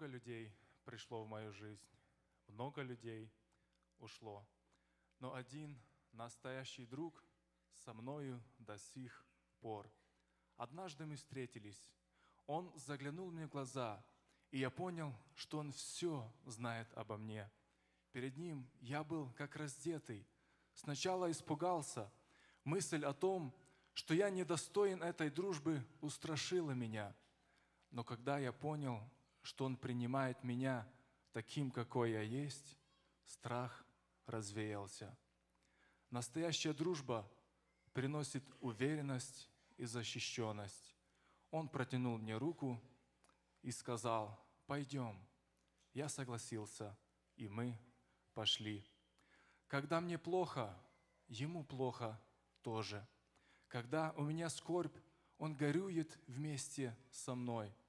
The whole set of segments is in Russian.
много людей пришло в мою жизнь, много людей ушло, но один настоящий друг со мною до сих пор. Однажды мы встретились, он заглянул мне в глаза, и я понял, что он все знает обо мне. Перед ним я был как раздетый. Сначала испугался. Мысль о том, что я недостоин этой дружбы, устрашила меня. Но когда я понял, что Он принимает меня таким, какой я есть, страх развеялся. Настоящая дружба приносит уверенность и защищенность. Он протянул мне руку и сказал, пойдем. Я согласился, и мы пошли. Когда мне плохо, ему плохо тоже. Когда у меня скорбь, он горюет вместе со мной –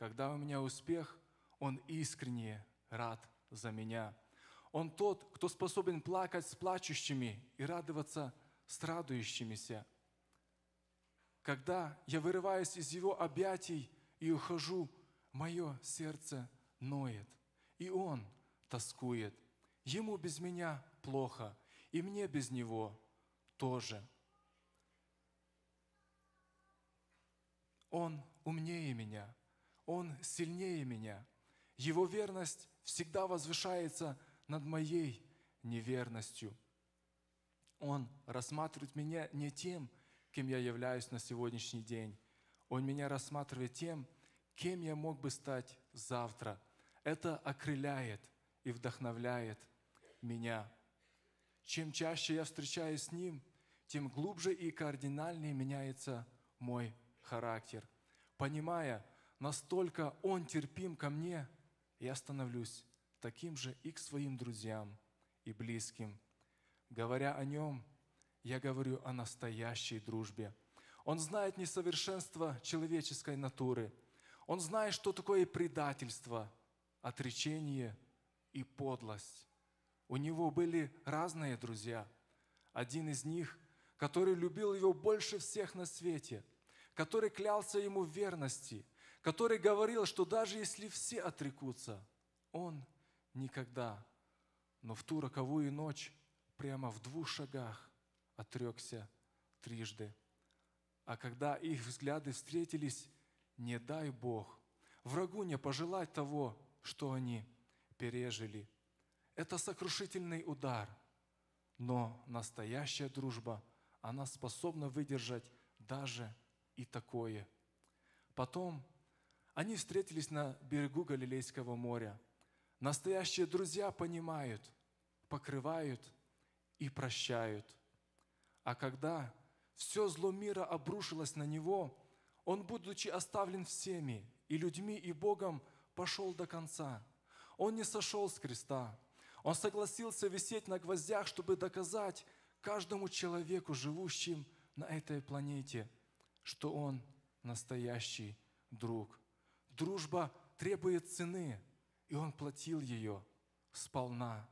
когда у меня успех, Он искренне рад за меня. Он тот, кто способен плакать с плачущими и радоваться с радующимися. Когда я вырываюсь из Его объятий и ухожу, мое сердце ноет, и Он тоскует. Ему без меня плохо, и мне без Него тоже. Он умнее меня – он сильнее меня. Его верность всегда возвышается над моей неверностью. Он рассматривает меня не тем, кем я являюсь на сегодняшний день. Он меня рассматривает тем, кем я мог бы стать завтра. Это окрыляет и вдохновляет меня. Чем чаще я встречаюсь с Ним, тем глубже и кардинальнее меняется мой характер. Понимая, настолько Он терпим ко мне, я становлюсь таким же и к своим друзьям и близким. Говоря о Нем, я говорю о настоящей дружбе. Он знает несовершенство человеческой натуры. Он знает, что такое предательство, отречение и подлость. У него были разные друзья. Один из них, который любил его больше всех на свете, который клялся ему в верности – который говорил, что даже если все отрекутся, он никогда, но в ту роковую ночь прямо в двух шагах отрекся трижды. А когда их взгляды встретились, не дай Бог, врагу не пожелать того, что они пережили. Это сокрушительный удар, но настоящая дружба, она способна выдержать даже и такое. Потом они встретились на берегу Галилейского моря. Настоящие друзья понимают, покрывают и прощают. А когда все зло мира обрушилось на него, он, будучи оставлен всеми, и людьми, и Богом, пошел до конца. Он не сошел с креста. Он согласился висеть на гвоздях, чтобы доказать каждому человеку, живущим на этой планете, что он настоящий друг Дружба требует цены, и он платил ее сполна.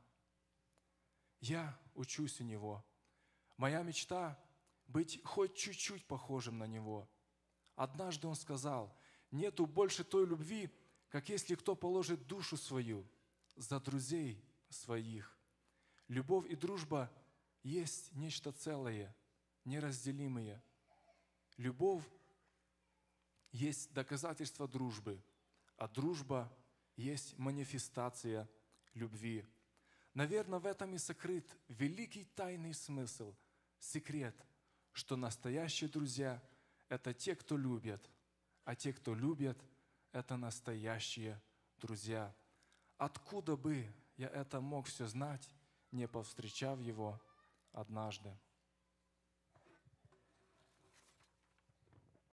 Я учусь у него. Моя мечта – быть хоть чуть-чуть похожим на него. Однажды он сказал, нету больше той любви, как если кто положит душу свою за друзей своих. Любовь и дружба есть нечто целое, неразделимое. Любовь есть доказательство дружбы, а дружба есть манифестация любви. Наверное, в этом и сокрыт великий тайный смысл, секрет, что настоящие друзья – это те, кто любят, а те, кто любят – это настоящие друзья. Откуда бы я это мог все знать, не повстречав его однажды?